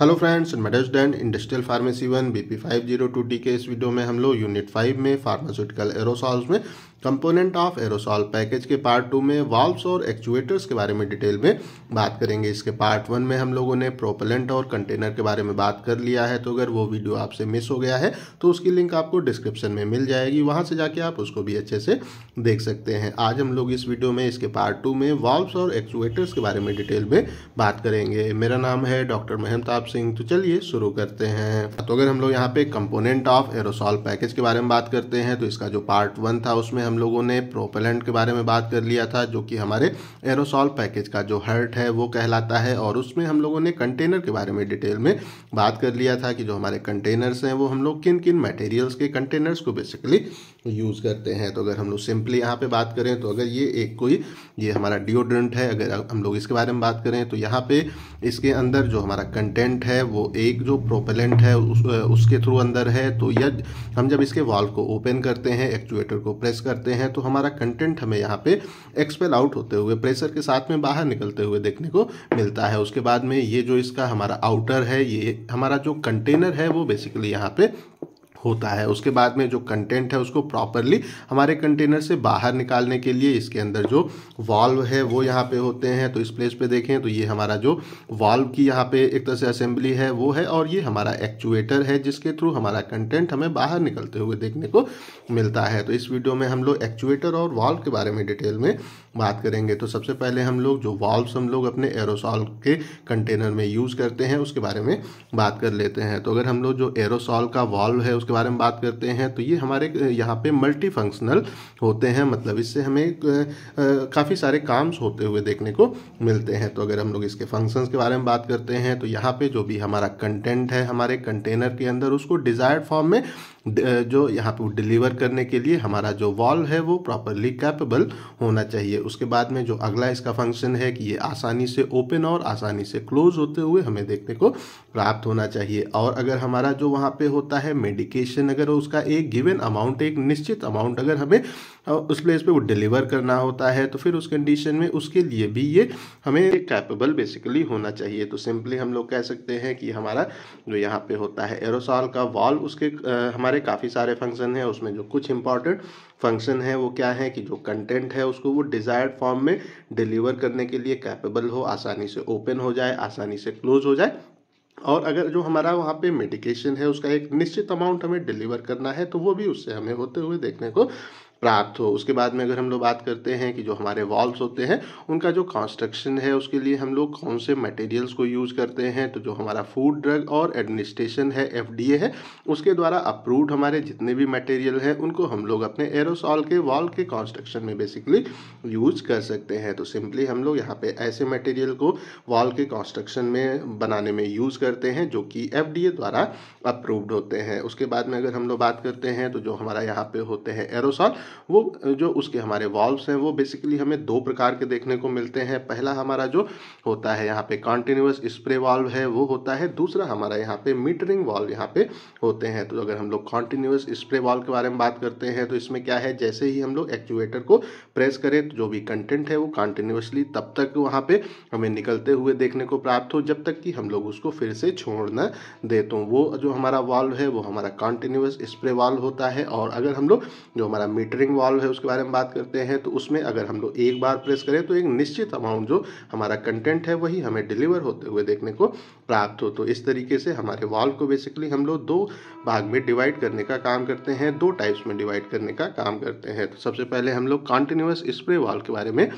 hello friends मेडर्स and industrial pharmacy one B P five zero two D के इस video में हम लोग यूनिट फाइव में फार्मास्यूटिकल एरोसॉल्स में कंपोनेंट ऑफ एरोसॉल पैकेज के पार्ट टू में वाल्व्स और एक्चुएटर्स के बारे में डिटेल में बात करेंगे इसके पार्ट वन में हम लोगों ने प्रोपेलेंट और कंटेनर के बारे में बात कर लिया है तो अगर वो वीडियो आपसे मिस हो गया है तो उसकी लिंक आपको डिस्क्रिप्शन में मिल जाएगी वहाँ से जाके आप उसको भी अच्छे से देख सकते हैं आज हम लोग इस वीडियो में इसके पार्ट टू में वॉल्व्स और एक्चुएटर्स के बारे में डिटेल में बात करेंगे मेरा नाम है डॉक्टर महमताप सिंह तो चलिए शुरू करते हैं तो अगर हम लोग यहाँ पे कंपोनेंट ऑफ एरोसॉल पैकेज के बारे में बात करते हैं तो इसका जो पार्ट वन था उसमें हम हम लोगों ने प्रोपेलेंट के बारे में बात कर लिया था जो कि हमारे एरोसॉल पैकेज का जो हर्ट है वो कहलाता है और उसमें हम लोगों ने कंटेनर के बारे में डिटेल में बात कर लिया था कि जो हमारे कंटेनर्स हैं वो हम लोग किन किन मटेरियल्स के कंटेनर्स को बेसिकली यूज़ करते हैं तो अगर हम लोग सिंपली यहाँ पे बात करें तो अगर ये एक कोई ये हमारा डिओड्रेंट है अगर हम लोग इसके बारे में बात करें तो यहाँ पर इसके अंदर जो हमारा कंटेंट है वो एक जो प्रोपेलेंट है उस, उसके थ्रू अंदर है तो यह हम जब इसके वॉल्व को ओपन करते हैं एक्चुएटर को प्रेस करते करते हैं तो हमारा कंटेंट हमें यहाँ पे एक्सपेल आउट होते हुए प्रेशर के साथ में बाहर निकलते हुए देखने को मिलता है उसके बाद में ये जो इसका हमारा आउटर है ये हमारा जो कंटेनर है वो बेसिकली यहाँ पे होता है उसके बाद में जो कंटेंट है उसको प्रॉपरली हमारे कंटेनर से बाहर निकालने के लिए इसके अंदर जो वॉल्व है वो यहाँ पे होते हैं तो इस प्लेस पे देखें तो ये हमारा जो वॉल्व की यहाँ पे एक तरह से असेंबली है वो है और ये हमारा एक्चुएटर है जिसके थ्रू हमारा कंटेंट हमें बाहर निकलते हुए देखने को मिलता है तो इस वीडियो में हम लोग एक्चुएटर और वॉल्व के बारे में डिटेल में बात करेंगे तो सबसे पहले हम लोग जो वाल्व्स हम लोग अपने एरोसॉल के कंटेनर में यूज़ करते हैं उसके बारे में बात कर लेते हैं तो अगर हम लोग जो एरोसॉल का वाल्व है उसके बारे में बात करते हैं तो ये हमारे यहाँ पे मल्टी फंक्शनल होते हैं मतलब इससे हमें काफ़ी सारे काम्स होते हुए देखने को मिलते हैं तो अगर हम लोग इसके फंक्शंस के बारे में बात करते हैं तो यहाँ पे जो भी हमारा कंटेंट है हमारे कंटेनर के अंदर उसको डिज़ायर्ड फॉर्म में जो यहाँ पे डिलीवर करने के लिए हमारा जो वॉल्व है वो प्रॉपरली कैपेबल होना चाहिए उसके बाद में जो अगला इसका फंक्शन है कि ये आसानी से ओपन और आसानी से क्लोज होते हुए हमें देखने को प्राप्त होना चाहिए और अगर हमारा जो वहाँ पे होता है मेडिकेशन अगर उसका एक गिवन अमाउंट एक निश्चित अमाउंट अगर हमें उस प्लेस पे वो डिलीवर करना होता है तो फिर उस कंडीशन में उसके लिए भी ये हमें कैपेबल बेसिकली होना चाहिए तो सिंपली हम लोग कह सकते हैं कि हमारा जो यहाँ पे होता है एरोसॉल का वॉल्व उसके आ, हमारे काफ़ी सारे फंक्शन हैं उसमें जो कुछ इंपॉर्टेंट फंक्शन है वो क्या है कि जो कंटेंट है उसको वो डिज़ायर्ड फॉर्म में डिलीवर करने के लिए कैपेबल हो आसानी से ओपन हो जाए आसानी से क्लोज हो जाए और अगर जो हमारा वहाँ पे मेडिकेशन है उसका एक निश्चित अमाउंट हमें डिलीवर करना है तो वो भी उससे हमें होते हुए देखने को प्राप्त हो उसके बाद में अगर हम लोग बात करते हैं कि जो हमारे वॉल्व्स होते हैं उनका जो कंस्ट्रक्शन है उसके लिए हम लोग कौन से मटेरियल्स को यूज़ करते हैं तो जो हमारा फूड ड्रग और एडमिनिस्ट्रेशन है एफ है उसके द्वारा अप्रूव्ड हमारे जितने भी मटेरियल हैं उनको हम लोग अपने एरोसॉल के वॉल के कॉन्स्ट्रक्शन में बेसिकली यूज कर सकते हैं तो सिंपली हम लोग यहाँ पर ऐसे मटेरियल को वॉल के कॉन्स्ट्रक्शन में बनाने में यूज़ करते हैं जो कि एफ द्वारा अप्रूव्ड होते हैं उसके बाद में अगर हम लोग बात करते हैं तो जो हमारा यहाँ पर होते हैं एरोसॉल वो जो उसके हमारे वॉल्व्स हैं वो बेसिकली हमें दो प्रकार के देखने को मिलते हैं पहला हमारा जो होता है यहाँ पे कॉन्टिन्यूस स्प्रे वॉल्व है वो होता है दूसरा हमारा यहाँ पे मीटरिंग वॉल्व यहाँ पे होते हैं तो अगर हम लोग कॉन्टिन्यूस स्प्रे वॉल्व के बारे में बात करते हैं तो इसमें क्या है जैसे ही हम लोग एक्चुएटर को प्रेस करें तो जो भी कंटेंट है वो कॉन्टिन्यूसली तब तक वहाँ पर हमें निकलते हुए देखने को प्राप्त हो जब तक कि हम लोग उसको फिर से छोड़ ना दे तो वो जो हमारा वॉल्व है वो हमारा कॉन्टिन्यूस स्प्रे वाल्व होता है और अगर हम लोग जो हमारा मीटर इंटरिंग वाल्व है उसके बारे में बात करते हैं तो उसमें अगर हम लोग एक बार प्रेस करें तो एक निश्चित अमाउंट जो हमारा कंटेंट है वही हमें डिलीवर होते हुए देखने को प्राप्त हो तो इस तरीके से हमारे वाल्व को बेसिकली हम लोग दो भाग में डिवाइड करने का काम करते हैं दो टाइप्स में डिवाइड करने का काम करते हैं तो सबसे पहले हम लोग कॉन्टिन्यूस स्प्रे वाल्व के बारे में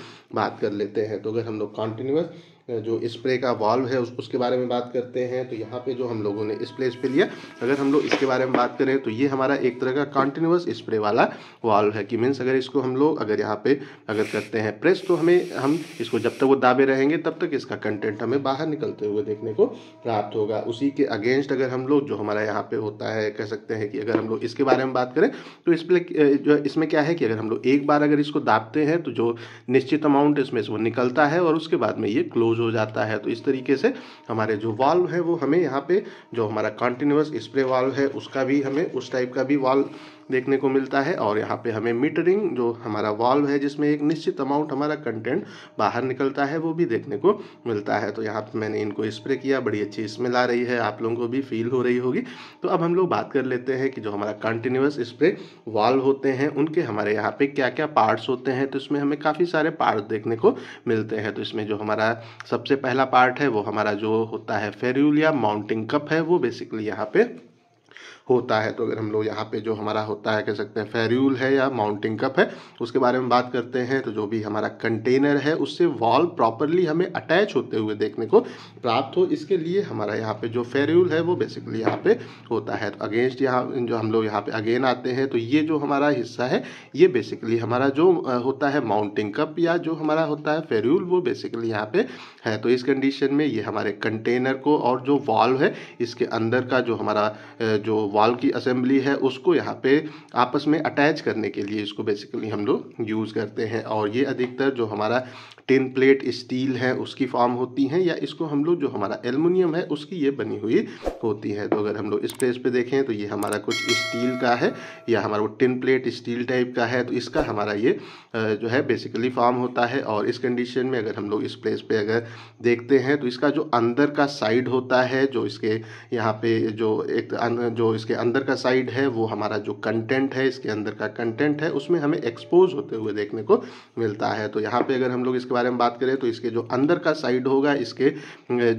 बात कर लेते हैं तो अगर हम लोग कॉन्टिन्यूस जो स्प्रे का वाल्व है उस उसके बारे में बात करते हैं तो यहाँ पे जो हम लोगों ने इस प्लेस लिया अगर हम लोग इसके बारे में बात करें तो ये हमारा एक तरह का कॉन्टिन्यूस स्प्रे वाला वाल्व है कि मीन्स अगर इसको हम लोग अगर यहाँ पे अगर करते हैं प्रेस तो हमें हम इसको जब तक वो दाबे रहेंगे तब तक इसका कंटेंट हमें बाहर निकलते हुए देखने को प्राप्त होगा उसी के अगेंस्ट अगर हम लोग जो हमारा यहाँ पे होता है कह सकते हैं कि अगर हम लोग इसके बारे में बात करें तो स्प्रे जो इसमें क्या है कि अगर हम लोग एक बार अगर इसको दाबते हैं तो जो निश्चित अमाउंट इसमें से वो निकलता है और उसके बाद में ये क्लोज क्लोज हो जाता है तो इस तरीके से हमारे जो वाल्व है वो हमें यहाँ पे जो हमारा कॉन्टीन्यूस स्प्रे वाल्व है उसका भी हमें उस टाइप का भी वाल्व देखने को मिलता है और यहाँ पे हमें मीटरिंग जो हमारा वॉल्व है जिसमें एक निश्चित अमाउंट हमारा कंटेंट बाहर निकलता है वो भी देखने को मिलता है तो यहाँ पे मैंने इनको स्प्रे किया बड़ी अच्छी स्मेल आ रही है आप लोगों को भी फील हो रही होगी तो अब हम लोग बात कर लेते हैं कि जो हमारा कंटिन्यूस स्प्रे वॉल्व होते हैं उनके हमारे यहाँ पे क्या क्या पार्ट्स होते हैं तो इसमें हमें काफ़ी सारे पार्ट देखने को मिलते हैं तो इसमें जो हमारा सबसे पहला पार्ट है वो हमारा जो होता है फेरूलिया माउंटिंग कप है वो बेसिकली यहाँ पे होता है तो अगर हम लोग यहाँ पे जो हमारा होता है कह सकते हैं फेरूल है या माउंटिंग कप है उसके बारे में बात करते हैं तो जो भी हमारा कंटेनर है उससे वॉल प्रॉपरली हमें अटैच होते हुए देखने को प्राप्त हो इसके लिए हमारा यहाँ पे जो फेरूल है वो बेसिकली यहाँ पे होता है तो अगेंस्ट यहाँ जो हम लोग यहाँ पे अगेन आते हैं तो ये जो हमारा हिस्सा है ये बेसिकली हमारा जो होता है माउंटिंग कप या जो हमारा होता है फेरूल वो बेसिकली यहाँ पे है तो इस कंडीशन में ये हमारे कंटेनर को और जो वॉल्व है इसके अंदर का जो हमारा जो वॉल की असेंबली है उसको यहाँ पे आपस में अटैच करने के लिए इसको बेसिकली हम लोग यूज़ करते हैं और ये अधिकतर जो हमारा टिन प्लेट स्टील है उसकी फॉर्म होती हैं या इसको हम लोग जो हमारा एलमिनियम है उसकी ये बनी हुई होती है तो अगर हम लोग इस प्लेस पे देखें तो ये हमारा कुछ स्टील का है या हमारा वो टिन प्लेट स्टील टाइप का है तो इसका हमारा ये जो है बेसिकली फॉर्म होता है और इस कंडीशन में अगर हम लोग इस प्लेस पे अगर देखते हैं तो इसका जो अंदर का साइड होता है जो इसके यहाँ पे जो एक अं, जो इस उसके अंदर का साइड है वो हमारा जो कंटेंट है इसके अंदर का कंटेंट है उसमें हमें एक्सपोज होते हुए देखने को मिलता है तो यहाँ पे अगर हम लोग इसके बारे में बात करें तो इसके जो अंदर का साइड होगा इसके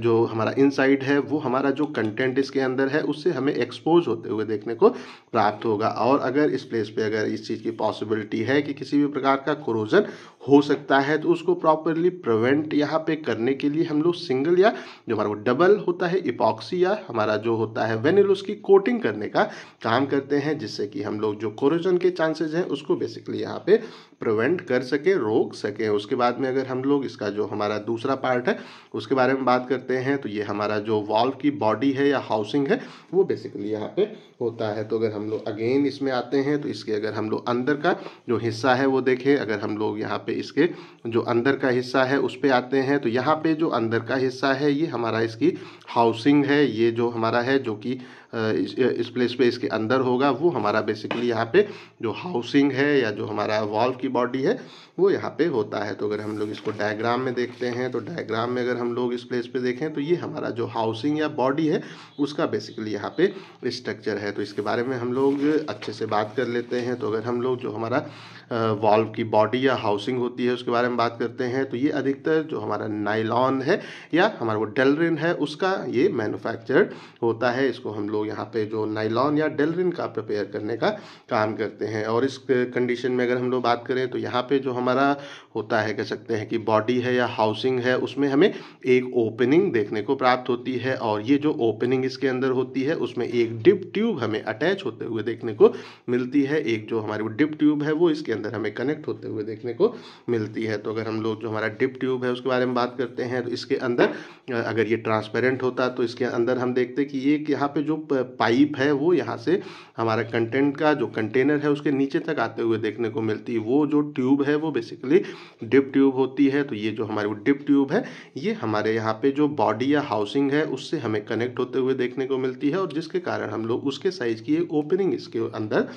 जो हमारा इन है वो हमारा जो कंटेंट इसके अंदर है उससे हमें एक्सपोज होते हुए देखने को प्राप्त होगा और अगर इस प्लेस पर अगर इस चीज़ की पॉसिबिलिटी है कि किसी भी प्रकार का क्रोजन हो सकता है तो उसको प्रॉपरली प्रिवेंट यहाँ पे करने के लिए हम लोग सिंगल या जो हमारा वो डबल होता है इपॉक्सी या हमारा जो होता है वेनिल उसकी कोटिंग करने का काम करते हैं जिससे कि हम लोग जो कोरोजन के चांसेज हैं उसको बेसिकली यहाँ पे प्रिवेंट कर सकें रोक सकें उसके बाद में अगर हम लोग इसका जो हमारा दूसरा पार्ट है उसके बारे में बात करते हैं तो ये हमारा जो वॉल्व की बॉडी है या हाउसिंग है वो बेसिकली यहाँ पे होता है तो अगर हम लोग अगेन इसमें आते हैं तो इसके अगर हम लोग अंदर का जो हिस्सा है वो देखें अगर हम लोग यहाँ पे इसके जो अंदर का हिस्सा है उस पर आते हैं तो यहाँ पे जो अंदर का हिस्सा है ये हमारा इसकी हाउसिंग है ये जो हमारा है जो कि इस, प्लेस प्ले स्पेस के अंदर होगा वो हमारा बेसिकली यहाँ पे जो हाउसिंग है या जो हमारा वॉल्व की बॉडी है वो यहाँ पे होता है तो अगर हम लोग इसको डायग्राम में देखते हैं तो डायग्राम में अगर हम लोग इस प्लेस पे देखें तो ये हमारा जो हाउसिंग या बॉडी है उसका बेसिकली यहाँ पे स्ट्रक्चर है तो इसके बारे में हम लोग अच्छे से बात कर लेते हैं तो अगर हम लोग जो हमारा वॉल्व की बॉडी या हाउसिंग होती है उसके बारे में बात करते हैं तो ये अधिकतर जो हमारा नाइलॉन है या हमारा वो डेलरिन है उसका ये मैनुफैक्चर होता है इसको हम लोग यहाँ पे जो नाइलॉन या डेलरिन का प्रिपेयर करने का काम करते हैं और इस कंडीशन में अगर हम लोग बात करें तो यहाँ पे जो हमारा होता है कह सकते हैं कि बॉडी है या हाउसिंग है उसमें हमें एक ओपनिंग देखने को प्राप्त होती है और ये जो ओपनिंग इसके अंदर होती है उसमें एक डिप ट्यूब हमें अटैच होते हुए देखने को मिलती है एक जो हमारी डिप ट्यूब है वो इसके अंदर हमें कनेक्ट होते हुए देखने को मिलती है तो अगर हम लोग जो हमारा डिप ट्यूब है उसके बारे में बात करते हैं तो इसके अंदर अगर ये ट्रांसपेरेंट होता तो इसके अंदर हम देखते कि ये यहाँ पर जो पाइप है वो यहाँ से हमारा कंटेंट का जो कंटेनर है उसके नीचे तक आते हुए देखने को मिलती है वो जो ट्यूब है वो बेसिकली डिप ट्यूब होती है तो ये जो हमारी डिप ट्यूब है ये हमारे यहाँ पे जो बॉडी या हाउसिंग है उससे हमें कनेक्ट होते हुए देखने को मिलती है और जिसके कारण हम लोग उसके साइज़ की एक ओपनिंग इसके अंदर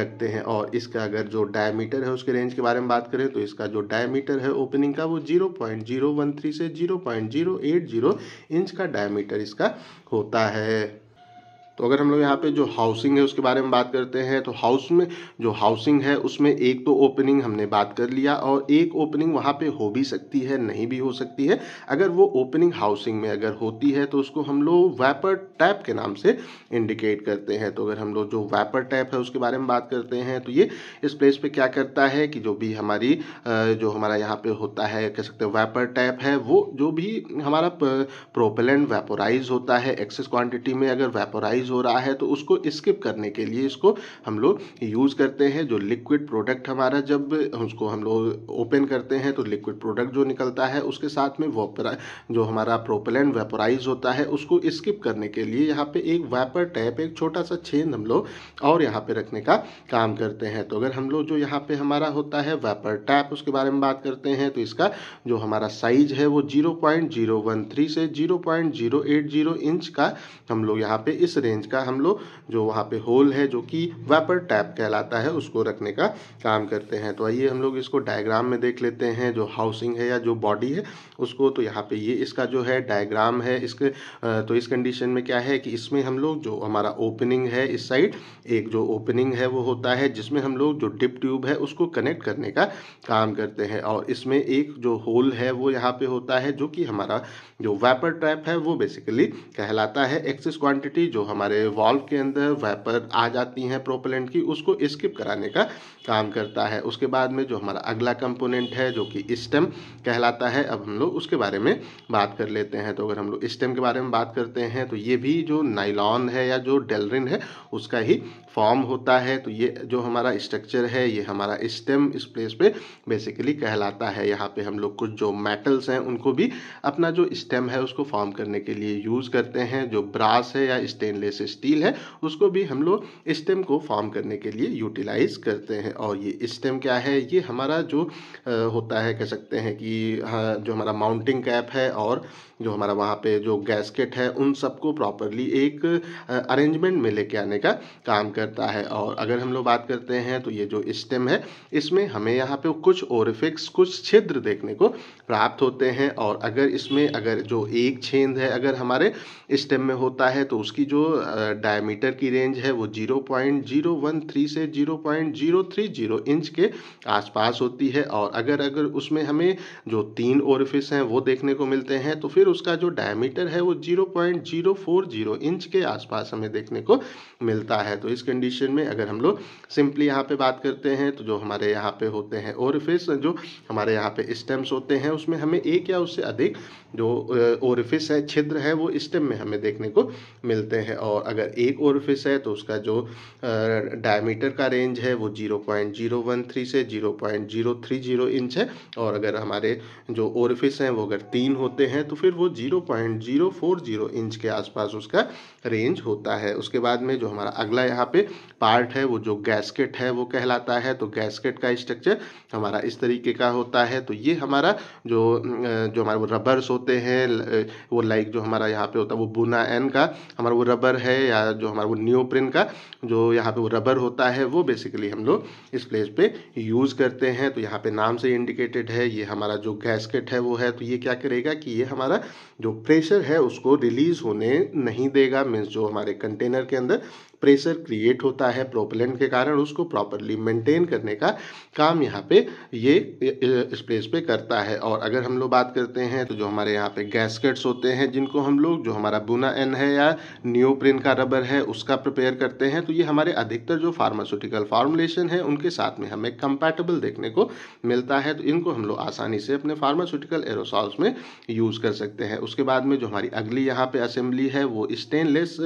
रखते हैं और इसका अगर जो डायमीटर है उसके रेंज के बारे में बात करें तो इसका जो डायमीटर है ओपनिंग का वो zero point zero one three से zero point zero eight zero inch का डायमीटर इसका होता है तो अगर हम लोग यहाँ पे जो हाउसिंग है उसके बारे में बात करते हैं तो हाउस में जो हाउसिंग है उसमें एक तो ओपनिंग हमने बात कर लिया और एक ओपनिंग वहाँ पे हो भी सकती है नहीं भी हो सकती है अगर वो ओपनिंग हाउसिंग में अगर होती है तो उसको हम लोग वैपर टैप के नाम से इंडिकेट करते हैं तो अगर हम लोग जो वैपर टैप है उसके बारे में बात करते हैं तो ये इस प्लेस पर क्या करता है कि जो भी हमारी जो हमारा यहाँ पर होता है कह सकते हैं वैपर टैप है वो जो भी हमारा प्रोपेलेंट वेपोराइज होता है एक्सेस क्वान्टिटी में अगर वेपोराइज हो रहा है तो उसको स्किप करने के लिए इसको हम लोग यूज़ करते हैं जो लिक्विड प्रोडक्ट हमारा जब उसको हम लोग ओपन करते हैं तो लिक्विड प्रोडक्ट जो निकलता है उसके साथ में वोपरा जो हमारा प्रोपेलेंट वेपोराइज होता है उसको स्किप करने के लिए यहाँ पे एक वेपर टैप एक छोटा सा छेद हम लोग और यहाँ पे रखने का काम करते हैं तो अगर हम लोग जो यहाँ पे हमारा होता है वेपर टैप उसके बारे में बात करते हैं तो इसका जो हमारा साइज है वो जीरो से जीरो इंच का हम लोग यहाँ पे इस रेंज रेंज का हम लोग जो वहाँ पे होल है जो कि वेपर टैप कहलाता है उसको रखने का काम करते हैं तो आइए हम लोग इसको डायग्राम में देख लेते हैं जो हाउसिंग है या जो बॉडी है उसको तो यहाँ पे ये इसका जो है डायग्राम है इसके तो इस कंडीशन में क्या है कि इसमें हम लोग जो हमारा ओपनिंग है इस साइड एक जो ओपनिंग है वो होता है जिसमें हम लोग जो डिप ट्यूब है उसको कनेक्ट करने का काम करते हैं और इसमें एक जो होल है वो यहाँ पे होता है जो कि हमारा जो वेपर ट्रैप है वो बेसिकली कहलाता है एक्सिस क्वान्टिटी जो हमारा हमारे वॉल्व के अंदर वेपर आ जाती हैं प्रोपेलेंट की उसको स्किप कराने का काम करता है उसके बाद में जो हमारा अगला कंपोनेंट है जो कि स्टेम कहलाता है अब हम लोग उसके बारे में बात कर लेते हैं तो अगर हम लोग स्टेम के बारे में बात करते हैं तो ये भी जो नाइलॉन है या जो डेलरिन है उसका ही फॉर्म होता है तो ये जो हमारा स्ट्रक्चर है ये हमारा स्टेम इस प्लेस पे बेसिकली कहलाता है यहाँ पे हम लोग कुछ जो मेटल्स हैं उनको भी अपना जो स्टेम है उसको फॉर्म करने के लिए यूज़ करते हैं जो ब्रास है या स्टेनलेस जैसे स्टील है उसको भी हम लोग स्टेम को फॉर्म करने के लिए यूटिलाइज करते हैं और ये स्टेम क्या है ये हमारा जो होता है कह सकते हैं कि जो हमारा माउंटिंग कैप है और जो हमारा वहाँ पे जो गैसकेट है उन सबको प्रॉपरली एक अरेंजमेंट में लेके आने का काम करता है और अगर हम लोग बात करते हैं तो ये जो स्टेम है इसमें हमें यहाँ पे कुछ ओरिफिक्स कुछ छिद्र देखने को प्राप्त होते हैं और अगर इसमें अगर जो एक छेद है अगर हमारे स्टेम में होता है तो उसकी जो डायमीटर की रेंज है वो zero point zero one three से zero point zero three zero inch के आसपास होती है और अगर अगर उसमें हमें जो तीन ओरिफिस हैं वो देखने को मिलते हैं तो फिर उसका जो डायमीटर है वो zero point zero four zero inch के आसपास हमें देखने को मिलता है तो इस कंडीशन में अगर हम लोग सिंपली यहाँ पे बात करते हैं तो जो हमारे यहाँ पे होते हैं ओरफिस जो हमारे यहाँ पे स्टेम्स होते हैं उसमें हमें एक या उससे अधिक जो ओरफिस है छिद्र है वो स्टेम में हमें देखने को मिलते हैं और और अगर एक ओरफिस है तो उसका जो डायमीटर का रेंज है वो zero point zero one three से zero point zero three zero inch है और अगर हमारे जो ओरफिस हैं वो अगर तीन होते हैं तो फिर वो zero point zero four zero inch के आसपास उसका रेंज होता है उसके बाद में जो हमारा अगला यहाँ पे पार्ट है वो जो गैसकेट है वो कहलाता है तो गैसकेट का स्ट्रक्चर हमारा इस तरीके का होता है तो ये हमारा जो जो हमारे वो रबर्स होते हैं वो लाइक जो हमारा यहाँ पे होता है वो बुना एन का हमारा वो रबर है या जो हमारा वो न्योप्रिन का जो यहाँ पे वो रबर होता है वो बेसिकली हम लोग इस प्लेस पे यूज़ करते हैं तो यहाँ पे नाम से इंडिकेटेड है ये हमारा जो गैसकेट है वो है तो ये क्या करेगा कि ये हमारा जो प्रेशर है उसको रिलीज़ होने नहीं देगा मीन्स जो हमारे कंटेनर के अंदर प्रेशर क्रिएट होता है प्रोपेलेंट के कारण उसको प्रॉपरली मेंटेन करने का काम यहाँ पे ये इस प्लेस पे करता है और अगर हम लोग बात करते हैं तो जो हमारे यहाँ पे गैसकेट्स होते हैं जिनको हम लोग जो हमारा बुना एन है या न्योप्रिन का रबर है उसका प्रिपेयर करते हैं तो ये हमारे अधिकतर जो फार्मास्यूटिकल फार्मुलेशन है उनके साथ में हमें कंपैटिबल देखने को मिलता है तो इनको हम लोग आसानी से अपने फार्मास्यूटिकल एरोसॉल्स में यूज़ कर सकते हैं उसके बाद में जो हमारी अगली यहाँ पे असेंबली है वो स्टेनलेस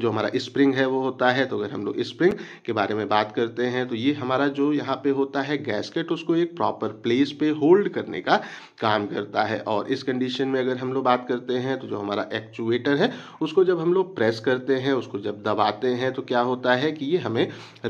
जो हमारा स्प्रिंग है वो होता होता है तो अगर हम लोग स्प्रिंग के बारे में बात करते हैं तो ये हमारा जो यहाँ पे होता है गैसकेट उसको एक प्रॉपर प्लेस पे होल्ड करने का काम करता है और इस कंडीशन में अगर हम लोग बात करते हैं तो जो हमारा एक्चुएटर है उसको जब हम लोग प्रेस करते हैं उसको जब दबाते हैं तो क्या होता है कि ये हमें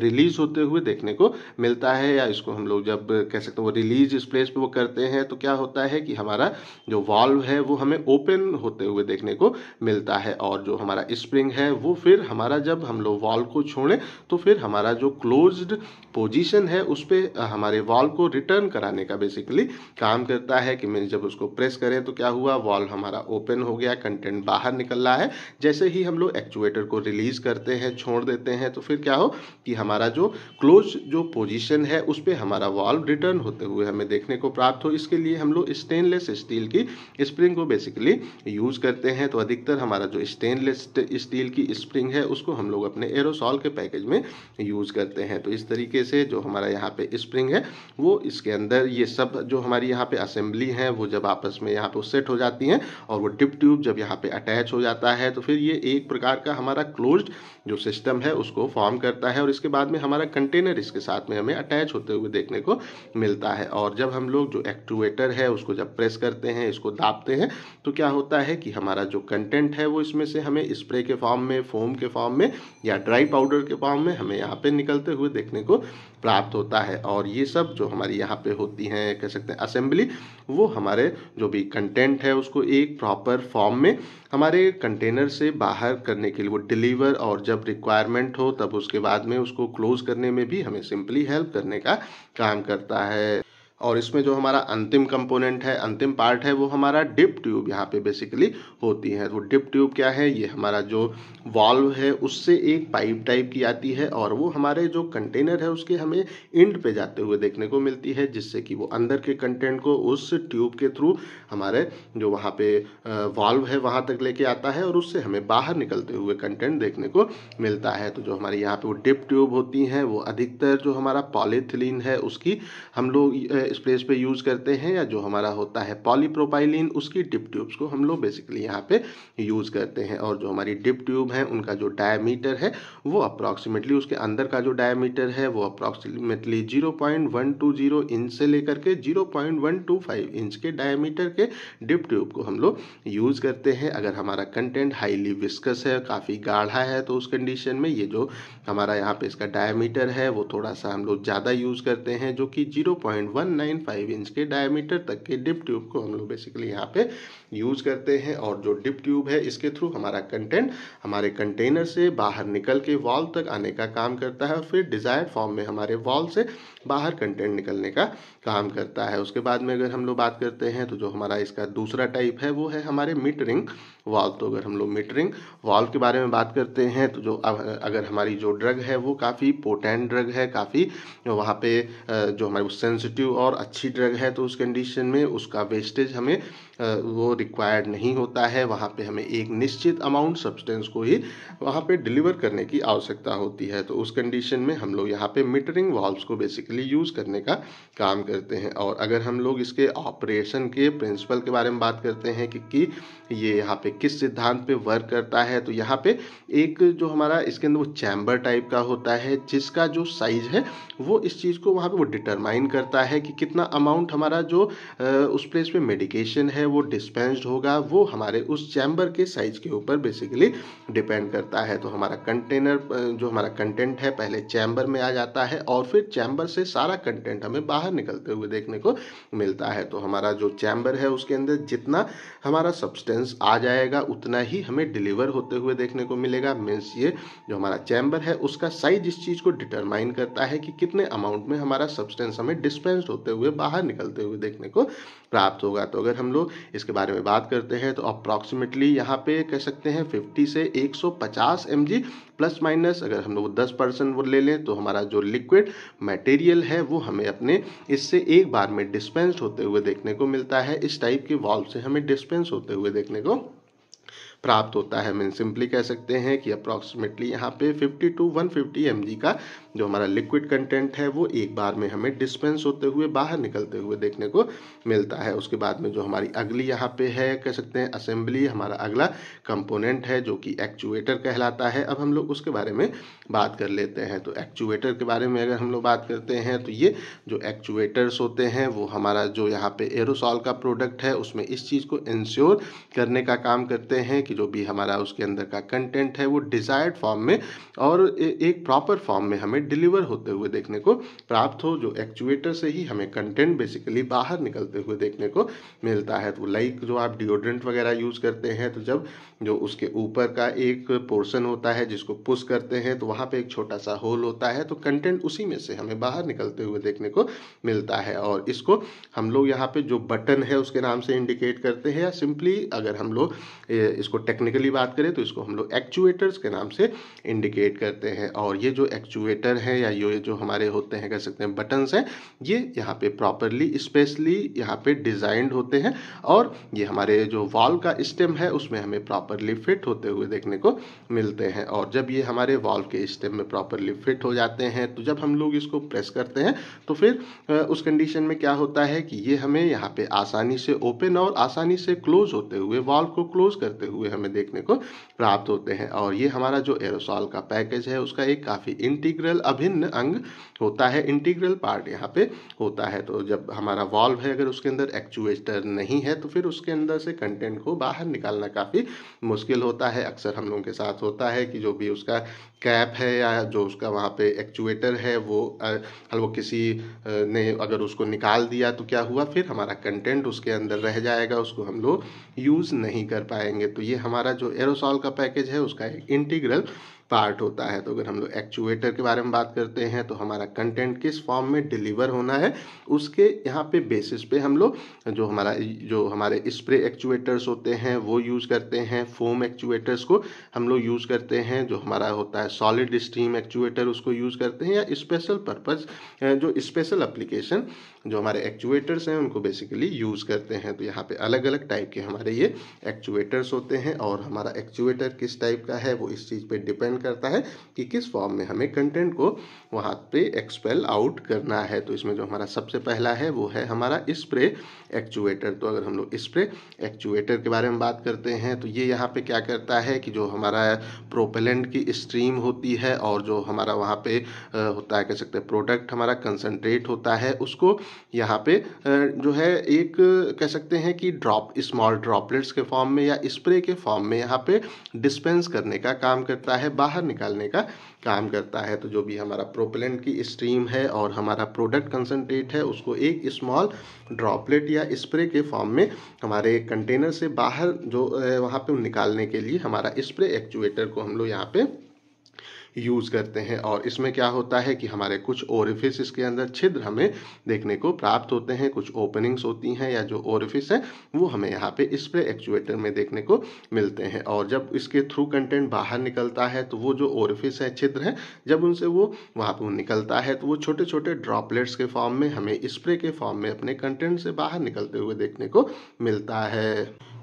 रिलीज होते हुए देखने को मिलता है या इसको हम लोग जब कह सकते हैं वो रिलीज इस प्लेस पर वो करते हैं तो क्या होता है कि हमारा जो वॉल्व है वो हमें ओपन होते हुए देखने को मिलता है और जो हमारा स्प्रिंग है वो फिर हमारा जब हम लोग वॉल को छोड़ें तो फिर हमारा जो क्लोज्ड पोजीशन है उस पर हमारे वॉल को रिटर्न कराने का बेसिकली काम करता है कि मैंने जब उसको प्रेस करें तो क्या हुआ वॉल हमारा ओपन हो गया कंटेंट बाहर निकल रहा है जैसे ही हम लोग एक्चुएटर को रिलीज करते हैं छोड़ देते हैं तो फिर क्या हो कि हमारा जो क्लोज जो पोजिशन है उस पर हमारा वॉल रिटर्न होते हुए हमें देखने को प्राप्त हो इसके लिए हम लोग स्टेनलेस स्टील की स्प्रिंग को बेसिकली यूज़ करते हैं तो अधिकतर हमारा जो स्टेनलेस स्टील की स्प्रिंग है उसको हम लोग अपने एरोसॉल के पैकेज में यूज़ करते हैं तो इस तरीके से जो हमारा यहाँ पे स्प्रिंग है वो इसके अंदर ये सब जो हमारी यहाँ पे असेंबली है वो जब आपस में यहाँ पे सेट हो जाती हैं और वो टिप ट्यूब जब यहाँ पे अटैच हो जाता है तो फिर ये एक प्रकार का हमारा क्लोज जो सिस्टम है उसको फॉर्म करता है और इसके बाद में हमारा कंटेनर इसके साथ में हमें अटैच होते हुए देखने को मिलता है और जब हम लोग जो एक्टिवेटर है उसको जब प्रेस करते हैं इसको दापते हैं तो क्या होता है कि हमारा जो कंटेंट है वो इसमें से हमें स्प्रे के फॉर्म में फोम के फॉर्म में या ड्राई पाउडर के फॉर्म में हमें यहाँ पे निकलते हुए देखने को प्राप्त होता है और ये सब जो हमारी यहाँ पे होती हैं कह सकते हैं असेंबली वो हमारे जो भी कंटेंट है उसको एक प्रॉपर फॉर्म में हमारे कंटेनर से बाहर करने के लिए वो डिलीवर और जब रिक्वायरमेंट हो तब उसके बाद में उसको क्लोज करने में भी हमें सिंपली हेल्प करने का काम करता है और इसमें जो हमारा अंतिम कंपोनेंट है अंतिम पार्ट है वो हमारा डिप ट्यूब यहाँ पे बेसिकली होती है तो डिप ट्यूब क्या है ये हमारा जो वाल्व है उससे एक पाइप टाइप की आती है और वो हमारे जो कंटेनर है उसके हमें इंड पे जाते हुए देखने को मिलती है जिससे कि वो अंदर के कंटेंट को उस ट्यूब के थ्रू हमारे जो वहाँ पे वाल्व है वहाँ तक लेके आता है और उससे हमें बाहर निकलते हुए कंटेंट देखने को मिलता है तो जो हमारे यहाँ पे वो डिप ट्यूब होती हैं वो अधिकतर जो हमारा पॉलीथिलीन है उसकी हम लोग इस प्लेस पे यूज़ करते हैं या जो हमारा होता है पॉलीप्रोपाइलिन उसकी डिप ट्यूब्स को हम लोग बेसिकली यहाँ पे यूज़ करते हैं और जो हमारी डिप ट्यूब है उनका जो डायमीटर है वो अप्रॉक्सीमेटली उसके अंदर का जो डायमीटर है वो approximately zero point one two zero inch से लेकर के zero point one two five inch के डायमीटर के डिप ट्यूब को हम लोग यूज़ करते हैं अगर हमारा कंटेंट हाईली विस्कस है काफ़ी गाढ़ा है तो उस कंडीशन में ये जो हमारा यहाँ पे इसका डायमीटर है वो थोड़ा सा हम लोग ज़्यादा यूज़ करते हैं जो कि zero point one nine five inch के डायमीटर तक के डिप ट्यूब को हम लोग बेसिकली यहाँ पे यूज़ करते हैं और जो डिप ट्यूब है इसके थ्रू हमारा कंटेंट हमारे कंटेनर से बाहर निकल के वॉल तक आने का काम करता है और फिर डिज़ायर फॉर्म में हमारे वॉल से बाहर कंटेंट निकलने का काम करता है उसके बाद में अगर हम लोग बात करते हैं तो जो हमारा इसका दूसरा टाइप है वो है हमारे मीटरिंग वाल्व तो अगर हम लोग मीटरिंग वाल्व के बारे में बात करते हैं तो जो अगर हमारी जो ड्रग है वो काफ़ी पोटेंट ड्रग है काफ़ी वहाँ पे जो हमारी सेंसिटिव और अच्छी ड्रग है तो उस कंडीशन में उसका वेस्टेज हमें वो रिक्वायर्ड नहीं होता है वहाँ पे हमें एक निश्चित अमाउंट सब्सटेंस को ही वहाँ पे डिलीवर करने की आवश्यकता होती है तो उस कंडीशन में हम लोग यहाँ पे मीटरिंग वॉल्व्स को बेसिकली यूज़ करने का काम करते हैं और अगर हम लोग इसके ऑपरेशन के प्रिंसिपल के बारे में बात करते हैं कि, कि ये यहाँ पे किस सिद्धांत पे वर्क करता है तो यहाँ पे एक जो हमारा इसके अंदर वो चैम्बर टाइप का होता है जिसका जो साइज है वो इस चीज़ को वहाँ पे वो डिटरमाइन करता है कि कितना अमाउंट हमारा जो उस प्लेस पे मेडिकेशन है है वो डिस्पेंस्ड होगा वो हमारे उस चैम्बर के साइज के ऊपर बेसिकली डिपेंड करता है तो हमारा कंटेनर जो हमारा कंटेंट है पहले चैम्बर में आ जाता है और फिर चैम्बर से सारा कंटेंट हमें बाहर निकलते हुए देखने को मिलता है तो हमारा जो चैम्बर है उसके अंदर जितना हमारा सब्सटेंस आ जाएगा उतना ही हमें डिलीवर होते हुए देखने को मिलेगा मीन्स ये जो हमारा चैम्बर है उसका साइज इस चीज़ को डिटरमाइन करता है कि कितने अमाउंट में हमारा सब्सटेंस हमें डिस्पेंस होते हुए बाहर निकलते हुए देखने को प्राप्त होगा तो अगर हम लोग इसके बारे में बात करते हैं तो अप्रॉक्सीमेटली यहाँ पे कह सकते हैं 50 से 150 सौ प्लस माइनस अगर हम लोग दस परसेंट वो ले लें तो हमारा जो लिक्विड मटेरियल है वो हमें अपने इससे एक बार में डिस्पेंस होते हुए देखने को मिलता है इस टाइप के वॉल्व से हमें डिस्पेंस होते हुए देखने को प्राप्त होता है मीन सिंपली कह सकते हैं कि अप्रॉक्सीमेटली यहाँ पे 50 टू 150 एमजी का जो हमारा लिक्विड कंटेंट है वो एक बार में हमें डिस्पेंस होते हुए बाहर निकलते हुए देखने को मिलता है उसके बाद में जो हमारी अगली यहाँ पे है कह सकते हैं असेंबली हमारा अगला कंपोनेंट है जो कि एक्चुएटर कहलाता है अब हम लोग उसके बारे में बात कर लेते हैं तो एक्चुएटर के बारे में अगर हम लोग बात करते हैं तो ये जो एक्चुएटर्स होते हैं वो हमारा जो यहाँ पे एरोसॉल का प्रोडक्ट है उसमें इस चीज़ को इंश्योर करने का काम करते हैं कि जो भी हमारा उसके अंदर का कंटेंट है वो डिज़ायर्ड फॉर्म में और एक प्रॉपर फॉर्म में हमें हमें डिलीवर होते हुए देखने को प्राप्त हो जो एक्चुएटर से ही हमें कंटेंट बेसिकली बाहर निकलते हुए देखने को मिलता है तो लाइक जो आप डिओड्रेंट वगैरह यूज़ करते हैं तो जब जो उसके ऊपर का एक पोर्सन होता है जिसको पुश करते हैं तो वहाँ पे एक छोटा सा होल होता है तो कंटेंट उसी में से हमें बाहर निकलते हुए देखने को मिलता है और इसको हम लोग यहाँ पे जो बटन है उसके नाम से इंडिकेट करते हैं या सिंपली अगर हम लोग इसको टेक्निकली बात करें तो इसको हम लोग एक्चुएटर्स के नाम से इंडिकेट करते हैं और ये जो एक्चुएटर बटन है या ये जो हमारे होते हैं कह सकते हैं बटन्स हैं ये यहाँ पे प्रॉपरली स्पेशली यहाँ पे डिज़ाइंड होते हैं और ये हमारे जो वॉल का स्टेम है उसमें हमें प्रॉपरली फिट होते हुए देखने को मिलते हैं और जब ये हमारे वॉल के स्टेम में प्रॉपरली फिट हो जाते हैं तो जब हम लोग इसको प्रेस करते हैं तो फिर उस कंडीशन में क्या होता है कि ये हमें यहाँ पे आसानी से ओपन और आसानी से क्लोज होते हुए वाल्व को क्लोज करते हुए हमें देखने को प्राप्त होते हैं और ये हमारा जो एरोसॉल का पैकेज है उसका एक काफ़ी इंटीग्रल अभिन्न अंग होता है इंटीग्रल पार्ट यहाँ पे होता है तो जब हमारा वॉल्व है अगर उसके अंदर एक्चुएटर नहीं है तो फिर उसके अंदर से कंटेंट को बाहर निकालना काफ़ी मुश्किल होता है अक्सर हम लोगों के साथ होता है कि जो भी उसका कैप है या जो उसका वहाँ पे एक्चुएटर है वो वो किसी ने अगर उसको निकाल दिया तो क्या हुआ फिर हमारा कंटेंट उसके अंदर रह जाएगा उसको हम लोग यूज़ नहीं कर पाएंगे तो ये हमारा जो एरोसॉल का पैकेज है उसका एक इंटीग्रल पार्ट होता है तो अगर हम लोग एक्चुएटर के बारे में बात करते हैं तो हमारा कंटेंट किस फॉर्म में डिलीवर होना है उसके यहाँ पे बेसिस पे हम लोग जो हमारा जो हमारे स्प्रे एक्चुएटर्स होते हैं वो यूज़ करते हैं फोम एक्चुएटर्स को हम लोग यूज़ करते हैं जो हमारा होता है सॉलिड स्टीम एक्चुएटर उसको यूज़ करते हैं या स्पेशल पर्पज़ जो स्पेशल अप्लीकेशन जो हमारे एक्चुएटर्स हैं उनको बेसिकली यूज़ करते हैं तो यहाँ पर अलग अलग टाइप के हमारे ये एक्चुएटर्स होते हैं और हमारा एक्चुएटर किस टाइप का है वो इस चीज़ पर डिपेंड करता है कि किस फॉर्म में हमें कंटेंट को वहाँ पे एक्सपेल आउट करना है तो इसमें जो हमारा सबसे पहला है वो है हमारा स्प्रे एक्चुएटर तो अगर हम लोग स्प्रे एक्चुएटर के बारे में बात करते हैं तो ये यहाँ पे क्या करता है कि जो हमारा प्रोपेलेंट की स्ट्रीम होती है और जो हमारा वहाँ पे होता है कह सकते हैं प्रोडक्ट हमारा कंसनट्रेट होता है उसको यहाँ पे जो है एक कह सकते हैं कि ड्रॉप स्मॉल ड्रॉपलेट्स के फॉर्म में या स्प्रे के फॉर्म में यहाँ पे डिस्पेंस करने का काम करता है बाहर बाहर निकालने का काम करता है तो जो भी हमारा प्रोपेलेंट की स्ट्रीम है और हमारा प्रोडक्ट कंसनट्रेट है उसको एक स्मॉल ड्रॉपलेट या स्प्रे के फॉर्म में हमारे कंटेनर से बाहर जो वहाँ पर निकालने के लिए हमारा स्प्रे एक्चुएटर को हम लोग यहाँ पर यूज़ करते हैं और इसमें क्या होता है कि हमारे कुछ ओरिफिस इसके अंदर छिद्र हमें देखने को प्राप्त होते हैं कुछ ओपनिंग्स होती हैं या जो ओरिफिस हैं वो हमें यहाँ पे स्प्रे एक्चुएटर में देखने को मिलते हैं और जब इसके थ्रू कंटेंट बाहर निकलता है तो वो जो ओरिफिस है छिद्र हैं जब उनसे वो वहाँ पर निकलता है तो वो छोटे छोटे ड्रॉपलेट्स के फॉर्म में हमें स्प्रे के फॉर्म में अपने कंटेंट से बाहर निकलते हुए देखने को मिलता है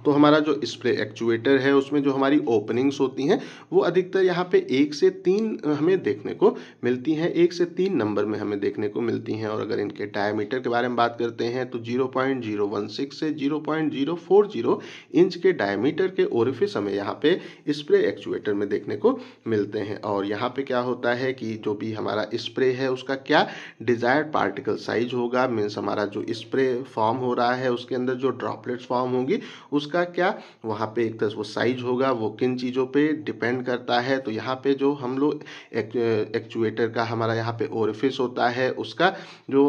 तो हमारा जो स्प्रे एक्चुएटर है उसमें जो हमारी ओपनिंग्स होती हैं वो अधिकतर यहाँ पे एक से तीन हमें देखने को मिलती हैं एक से तीन नंबर में हमें देखने को मिलती हैं और अगर इनके डायमीटर के बारे में बात करते हैं तो zero point zero one six से zero point zero four zero inch के डायमीटर के ओरिफिस हमें यहाँ पे स्प्रे एक्चुएटर में देखने को मिलते हैं और यहाँ पर क्या होता है कि जो भी हमारा स्प्रे है उसका क्या डिजायर्ड पार्टिकल साइज होगा मीन्स हमारा जो स्प्रे फॉर्म हो रहा है उसके अंदर जो ड्रॉपलेट्स फॉर्म होंगी उस उसका क्या वहाँ पे एक तरह तो वो साइज होगा वो किन चीज़ों पे डिपेंड करता है तो यहाँ पे जो हम लोग एक्चुएटर का हमारा यहाँ पे ओरिफिस होता है उसका जो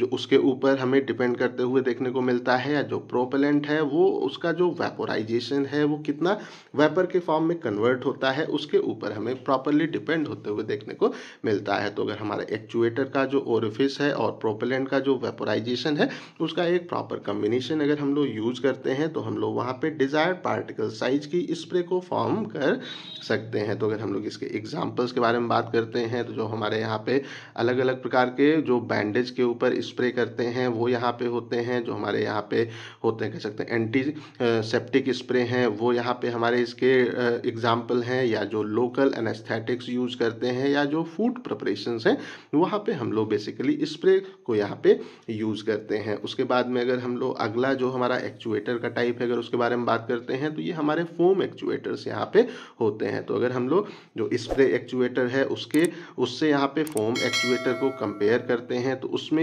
जो उसके ऊपर हमें डिपेंड करते हुए देखने को मिलता है या जो प्रोपेलेंट है वो उसका जो वेपोराइजेशन है वो कितना वेपर के फॉर्म में कन्वर्ट होता है उसके ऊपर हमें प्रॉपरली डिपेंड होते हुए देखने को मिलता है तो अगर हमारा एक्चुएटर का जो ओरिफिस है और प्रोपेलेंट का जो वेपोराइजेशन है उसका एक प्रॉपर कम्बिनेशन अगर हम लोग यूज़ करते हैं तो हम लोग वहाँ पे डिज़ायर्ड पार्टिकल साइज की स्प्रे को फॉर्म कर सकते हैं तो अगर हम लोग इसके एग्जाम्पल्स के बारे में बात करते हैं तो जो हमारे यहाँ पे अलग अलग प्रकार के जो बैंडेज के ऊपर स्प्रे करते हैं वो यहाँ पे होते हैं जो हमारे यहाँ पे होते हैं कह सकते हैं एंटी सेप्टिक स्प्रे हैं वो यहाँ पे हमारे इसके एग्जाम्पल हैं या जो लोकल एनेस्थेटिक्स यूज करते हैं या जो फूड प्रपरेशन हैं वहाँ पर हम लोग बेसिकली स्प्रे को यहाँ पे यूज़ करते हैं उसके बाद में अगर हम लोग अगला जो हमारा एक्चुएटर का टाइप है अगर उसके बारे में बात करते हैं तो ये हमारे फोम एक्चुएटर्स यहाँ पे होते हैं तो अगर हम लोग जो स्प्रे एक्चुएटर है उसके उससे यहाँ पे फोम एक्चुएटर को कंपेयर करते हैं तो उसमें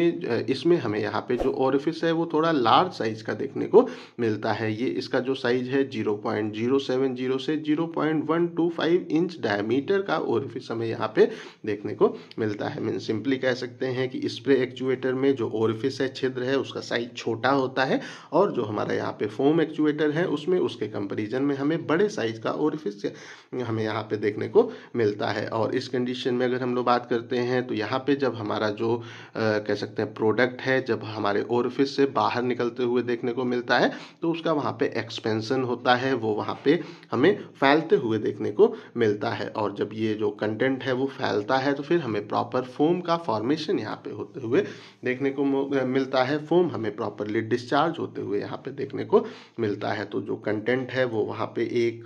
इसमें हमें यहाँ पे जो ऑरिफिस है वो थोड़ा लार्ज साइज का देखने को मिलता है ये इसका जो साइज है zero point zero seven zero से zero point one two five inch diameter का ऑरिफिस हमें यहाँ पे देखने को मिलता है मीन सिंपली कह सकते हैं कि स्प्रे एक्चुएटर में जो ऑरिफिस है छिद्र है उसका साइज छोटा होता है और जो हमारा यहाँ पे फोम एक्चुएटर कैलकुलेटर है उसमें उसके कंपेरिजन में हमें बड़े साइज़ का और हमें यहाँ पे देखने को मिलता है और इस कंडीशन में अगर हम लोग बात करते हैं तो यहाँ पे जब हमारा जो आ, कह सकते हैं प्रोडक्ट है जब हमारे और से बाहर निकलते हुए देखने को मिलता है तो उसका वहाँ पे एक्सपेंसन होता है वो वहाँ पे हमें फैलते हुए देखने को मिलता है और जब ये जो कंटेंट है वो फैलता है तो फिर हमें प्रॉपर फोम का फॉर्मेशन यहाँ पे होते हुए देखने को मिलता है फोम हमें प्रॉपरली डिस्चार्ज होते हुए यहाँ पे देखने को मिलता होता है तो जो कंटेंट है वो वहाँ पे एक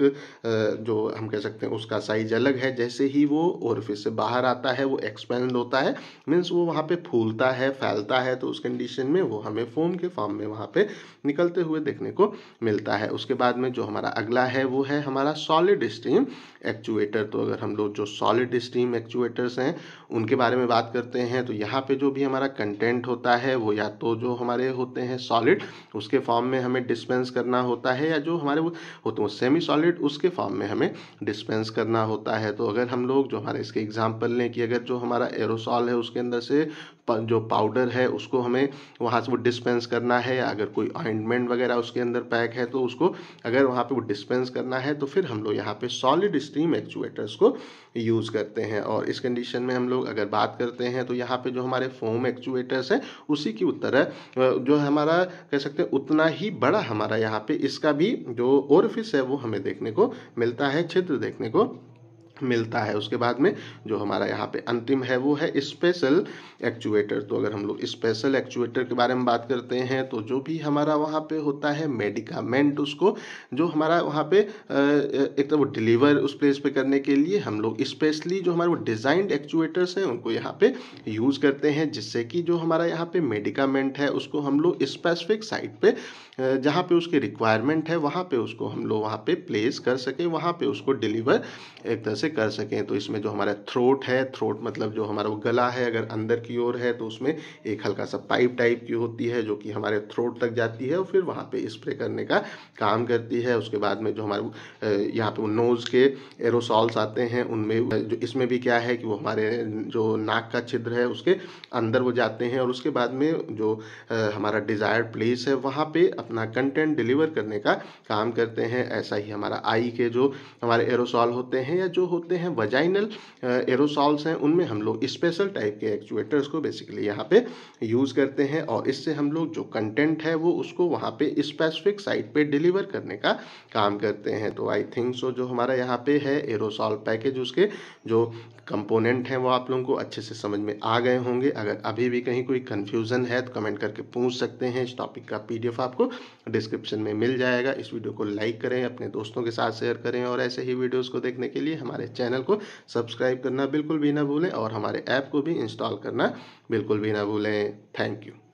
जो हम कह सकते हैं उसका साइज अलग है जैसे ही वो ओरफिस से बाहर आता है वो एक्सपेंड होता है मीन्स वो वहाँ पे फूलता है फैलता है तो उस कंडीशन में वो हमें फोम के फॉर्म में वहाँ पे निकलते हुए देखने को मिलता है उसके बाद में जो हमारा अगला है वो है हमारा सॉलिड स्ट्रीम एक्चुएटर तो अगर हम लोग जो सॉलिड स्ट्रीम एक्चुएटर्स हैं उनके बारे में बात करते हैं तो यहाँ पे जो भी हमारा कंटेंट होता है वो या तो जो हमारे होते हैं सॉलिड उसके फॉर्म में हमें डिस्पेंस करना होता है या जो हमारे वो होते हैं सेमी सॉलिड उसके फॉर्म में हमें डिस्पेंस करना होता है तो अगर हम लोग जो हमारे इसके एग्जाम्पल लें कि अगर जो हमारा एरोसॉल है उसके अंदर से जो पाउडर है उसको हमें वहाँ से वो डिस्पेंस करना है अगर कोई ऑइंटमेंट वगैरह उसके अंदर पैक है तो उसको अगर वहाँ पे वो डिस्पेंस करना है तो फिर हम लोग यहाँ पे सॉलिड स्टीम एक्चुएटर्स को यूज़ करते हैं और इस कंडीशन में हम लोग अगर बात करते हैं तो यहाँ पे जो हमारे फोम एक्चुएटर्स हैं उसी की तरह जो हमारा कह सकते हैं उतना ही बड़ा हमारा यहाँ पर इसका भी जो ओरफिस है वो हमें देखने को मिलता है छिद्र देखने को मिलता है उसके बाद में जो हमारा यहाँ पे अंतिम है वो है स्पेशल एक्चुएटर तो अगर हम लोग स्पेशल एक्चुएटर के बारे में बात करते हैं तो जो भी हमारा वहाँ पे होता है मेडिकामेंट उसको जो हमारा वहाँ पे एक तो वो डिलीवर उस प्लेस पे करने के लिए हम लोग स्पेशली जो हमारे वो डिज़ाइंड एक्चुएटर्स हैं उनको यहाँ पर यूज़ करते हैं जिससे कि जो हमारा यहाँ पर मेडिकामेंट है उसको हम लोग स्पेसिफिक साइट पर जहाँ पर उसकी रिक्वायरमेंट है वहाँ पर उसको हम लोग वहाँ पर प्लेस कर सकें वहाँ पर उसको डिलीवर एक तरह से कर सकें तो इसमें जो हमारा थ्रोट है थ्रोट मतलब जो हमारा वो गला है अगर अंदर की ओर है तो उसमें एक हल्का सा पाइप टाइप की होती है जो कि हमारे थ्रोट तक जाती है और फिर वहाँ पे स्प्रे करने का काम करती है उसके बाद में जो हमारे यहाँ पे नोज़ के एरोसॉल्स आते हैं उनमें जो इसमें भी क्या है कि वो हमारे जो नाक का छिद्र है उसके अंदर वो जाते हैं और उसके बाद में जो हमारा डिजायर प्लेस है वहाँ पर अपना कंटेंट डिलीवर करने का काम करते हैं ऐसा ही हमारा आई के जो हमारे एरोसॉल होते हैं या जो होते हैं वजाइनल एरोसॉल्स हैं उनमें हम लोग स्पेशल टाइप के एक्चुएटर्स को बेसिकली यहाँ पे यूज़ करते हैं और इससे हम लोग जो कंटेंट है वो उसको वहाँ पे स्पेसिफिक साइट पे डिलीवर करने का काम करते हैं तो आई थिंक सो जो हमारा यहाँ पे है एरोसॉल पैकेज उसके जो कंपोनेंट हैं वो आप लोगों को अच्छे से समझ में आ गए होंगे अगर अभी भी कहीं कोई कन्फ्यूज़न है तो कमेंट करके पूछ सकते हैं इस टॉपिक का पीडीएफ आपको डिस्क्रिप्शन में मिल जाएगा इस वीडियो को लाइक करें अपने दोस्तों के साथ शेयर करें और ऐसे ही वीडियोज़ को देखने के लिए हमारे चैनल को सब्सक्राइब करना बिल्कुल भी ना भूलें और हमारे ऐप को भी इंस्टॉल करना बिल्कुल भी ना भूलें थैंक यू